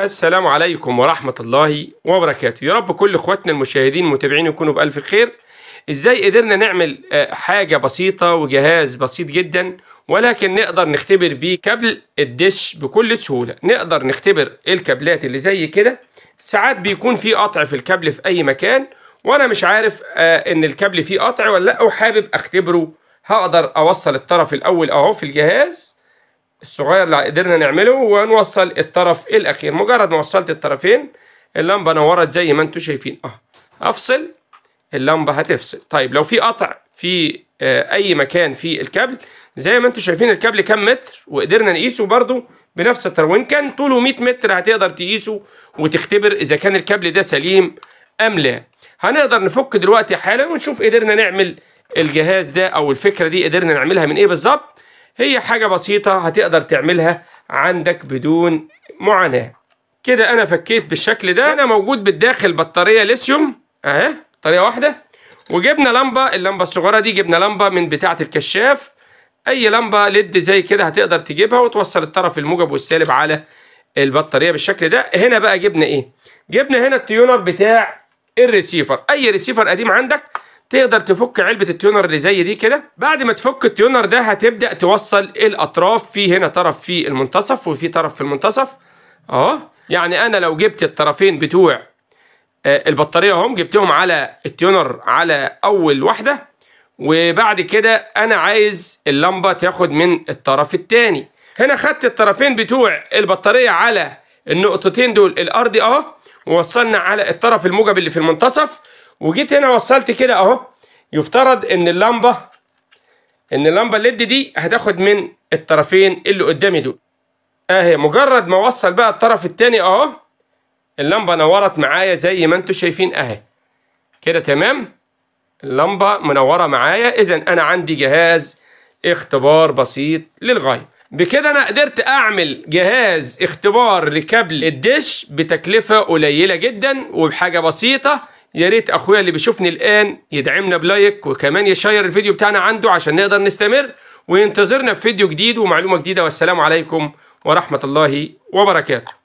السلام عليكم ورحمة الله وبركاته يا رب كل اخواتنا المشاهدين المتابعين يكونوا بألف خير ازاي قدرنا نعمل آه، حاجة بسيطة وجهاز بسيط جدا ولكن نقدر نختبر بيه كابل الدش بكل سهولة نقدر نختبر الكابلات اللي زي كده ساعات بيكون في قطع في الكابل في اي مكان وانا مش عارف آه، ان الكابل فيه قطع ولا لا وحابب اختبره هقدر اوصل الطرف الاول اهو في الجهاز الصغير اللي قدرنا نعمله ونوصل الطرف الاخير مجرد ما وصلت الطرفين اللمبه نورت زي ما انتم شايفين اه افصل اللمبه هتفصل طيب لو في قطع في آه، اي مكان في الكابل زي ما انتم شايفين الكابل كام متر وقدرنا نقيسه برده بنفس الطرف وان كان طوله 100 متر هتقدر تقيسه وتختبر اذا كان الكابل ده سليم ام لا هنقدر نفك دلوقتي حالا ونشوف قدرنا نعمل الجهاز ده او الفكره دي قدرنا نعملها من ايه بالظبط هي حاجة بسيطة هتقدر تعملها عندك بدون معاناة كده انا فكيت بالشكل ده انا موجود بالداخل بطارية ليثيوم اهي بطارية واحدة وجبنا لمبة اللمبة الصغيرة دي جبنا لمبة من بتاعة الكشاف اي لمبة ليد زي كده هتقدر تجيبها وتوصل الطرف الموجب والسالب على البطارية بالشكل ده هنا بقى جبنا ايه جبنا هنا التيونر بتاع الريسيفر اي ريسيفر قديم عندك تقدر تفك علبه التيونر اللي زي دي كده بعد ما تفك التيونر ده هتبدا توصل الاطراف في هنا طرف في المنتصف وفي طرف في المنتصف اهو يعني انا لو جبت الطرفين بتوع آه، البطاريه هم جبتهم على التيونر على اول واحده وبعد كده انا عايز اللمبه تاخد من الطرف الثاني هنا خدت الطرفين بتوع البطاريه على النقطتين دول الارضي اه ووصلنا على الطرف الموجب اللي في المنتصف وجيت هنا وصلت كده اهو يفترض ان اللمبه ان اللمبه الليد دي هتاخد من الطرفين اللي قدامي دول اهي مجرد ما اوصل بقى الطرف الثاني اهو اللمبه نورت معايا زي ما انتم شايفين اهي كده تمام اللمبه منوره معايا اذا انا عندي جهاز اختبار بسيط للغايه بكده انا قدرت اعمل جهاز اختبار لكابل الدش بتكلفه قليله جدا وبحاجه بسيطه يا ريت اخويا اللي بيشوفني الان يدعمنا بلايك وكمان يشير الفيديو بتاعنا عنده عشان نقدر نستمر وينتظرنا في فيديو جديد ومعلومه جديده والسلام عليكم ورحمه الله وبركاته